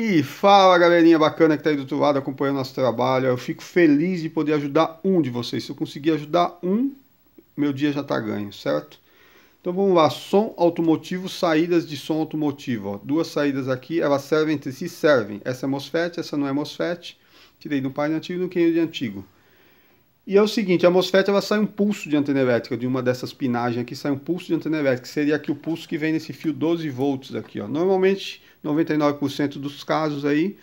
E fala galerinha bacana que está aí do outro lado acompanhando nosso trabalho. Eu fico feliz de poder ajudar um de vocês. Se eu conseguir ajudar um, meu dia já está ganho, certo? Então vamos lá, som automotivo, saídas de som automotivo. Ó. Duas saídas aqui, elas servem entre si, servem. Essa é MOSFET, essa não é MOSFET. Tirei do painel antigo e do canhão é de antigo. E é o seguinte, a MOSFET ela sai um pulso de antena elétrica, de uma dessas pinagens aqui, sai um pulso de antena elétrica, que seria aqui o pulso que vem nesse fio 12 volts aqui. Ó. Normalmente, 99% dos casos aí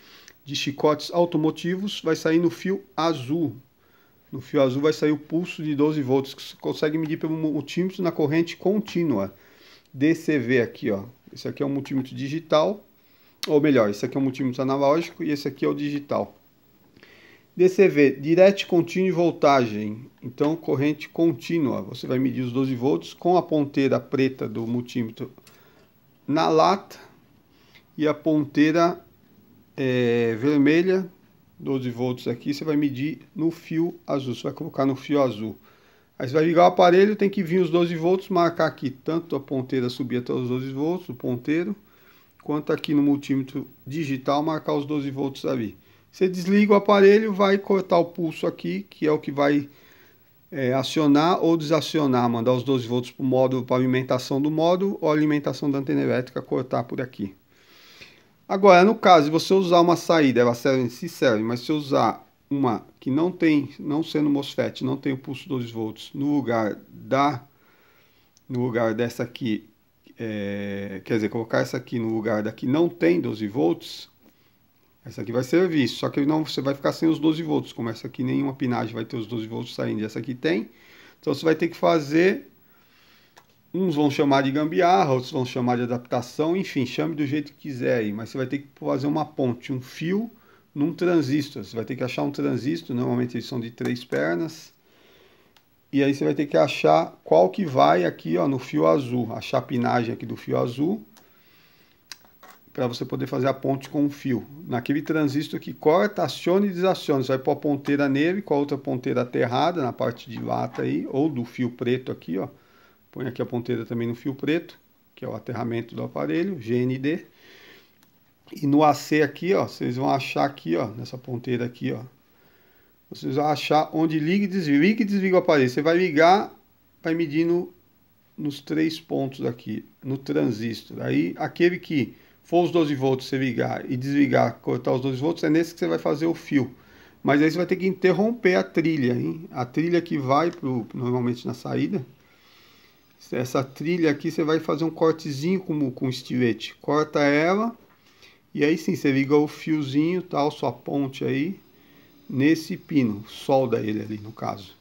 de chicotes automotivos vai sair no fio azul. No fio azul vai sair o pulso de 12 volts, que você consegue medir pelo multímetro na corrente contínua. DCV aqui, ó. Esse aqui é um multímetro digital, ou melhor, esse aqui é um multímetro analógico e esse aqui é o digital. DCV, direct continue voltagem, então corrente contínua. Você vai medir os 12 volts com a ponteira preta do multímetro na lata e a ponteira é, vermelha, 12 volts aqui, você vai medir no fio azul, você vai colocar no fio azul. Aí você vai ligar o aparelho, tem que vir os 12 volts, marcar aqui tanto a ponteira subir até os 12 volts, o ponteiro, quanto aqui no multímetro digital marcar os 12 volts ali. Você desliga o aparelho, vai cortar o pulso aqui, que é o que vai é, acionar ou desacionar, mandar os 12 volts para o módulo, para a alimentação do módulo ou alimentação da antena elétrica, cortar por aqui. Agora, no caso, se você usar uma saída, ela serve, si serve, mas se usar uma que não tem, não sendo MOSFET, não tem o pulso 12 volts no lugar da, no lugar dessa aqui, é, quer dizer, colocar essa aqui no lugar da que não tem 12 volts, essa aqui vai servir visto, só que não, você vai ficar sem os 12 volts, como essa aqui nenhuma pinagem vai ter os 12 volts saindo, essa aqui tem. Então você vai ter que fazer, uns vão chamar de gambiarra, outros vão chamar de adaptação, enfim, chame do jeito que quiser aí, mas você vai ter que fazer uma ponte, um fio num transistor, você vai ter que achar um transistor, normalmente eles são de três pernas, e aí você vai ter que achar qual que vai aqui ó, no fio azul, achar a pinagem aqui do fio azul, para você poder fazer a ponte com o fio. Naquele transistor que corta, aciona e desaciona. Você vai pôr a ponteira nele com a outra ponteira aterrada na parte de lata aí, ou do fio preto aqui, ó. Põe aqui a ponteira também no fio preto, que é o aterramento do aparelho, GND. E no AC aqui, ó, vocês vão achar aqui, ó, nessa ponteira aqui, ó. Vocês vão achar onde liga e desliga. Liga e desliga o aparelho. Você vai ligar, vai medindo nos três pontos aqui, no transistor. Aí aquele que for os 12 volts você ligar e desligar, cortar os 12 volts, é nesse que você vai fazer o fio. Mas aí você vai ter que interromper a trilha, hein? A trilha que vai pro, normalmente na saída. Essa trilha aqui você vai fazer um cortezinho com, com estilete. Corta ela e aí sim você liga o fiozinho, tal, sua ponte aí, nesse pino. Solda ele ali no caso.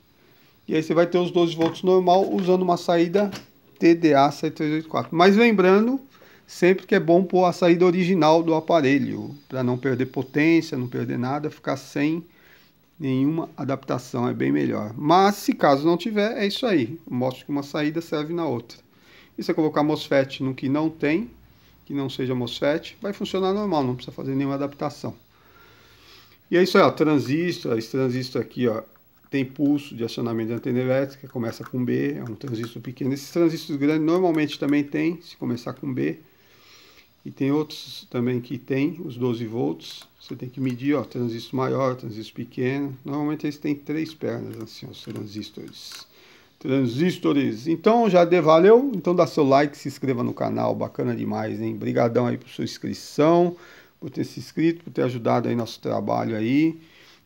E aí você vai ter os 12 volts normal usando uma saída TDA 7384. Mas lembrando sempre que é bom pôr a saída original do aparelho, para não perder potência, não perder nada, ficar sem nenhuma adaptação, é bem melhor. Mas se caso não tiver, é isso aí. Mostre que uma saída serve na outra. E se eu colocar MOSFET no que não tem, que não seja MOSFET, vai funcionar normal, não precisa fazer nenhuma adaptação. E é isso aí, ó, transistor, esse transistor aqui, ó, tem pulso de acionamento de antena elétrica, começa com B, é um transistor pequeno. Esses transistores grandes normalmente também tem, se começar com B, e tem outros também que tem os 12 volts. Você tem que medir, ó, transistor maior, transistor pequeno. Normalmente eles têm três pernas, assim, os transistores. Transistores. Então, já dê valeu. Então dá seu like, se inscreva no canal. Bacana demais, hein? Brigadão aí por sua inscrição, por ter se inscrito, por ter ajudado aí nosso trabalho aí.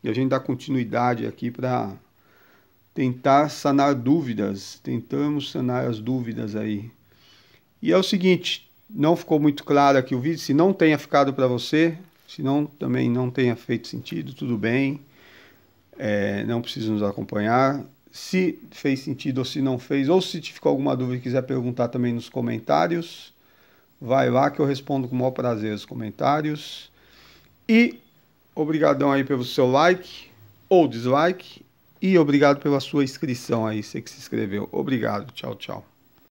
E a gente dá continuidade aqui para tentar sanar dúvidas. Tentamos sanar as dúvidas aí. E é o seguinte, não ficou muito claro aqui o vídeo, se não tenha ficado para você, se não também não tenha feito sentido, tudo bem, é, não precisa nos acompanhar. Se fez sentido ou se não fez, ou se ficou alguma dúvida e quiser perguntar também nos comentários, vai lá que eu respondo com o maior prazer os comentários. E obrigadão aí pelo seu like ou dislike e obrigado pela sua inscrição aí, você que se inscreveu. Obrigado, tchau, tchau.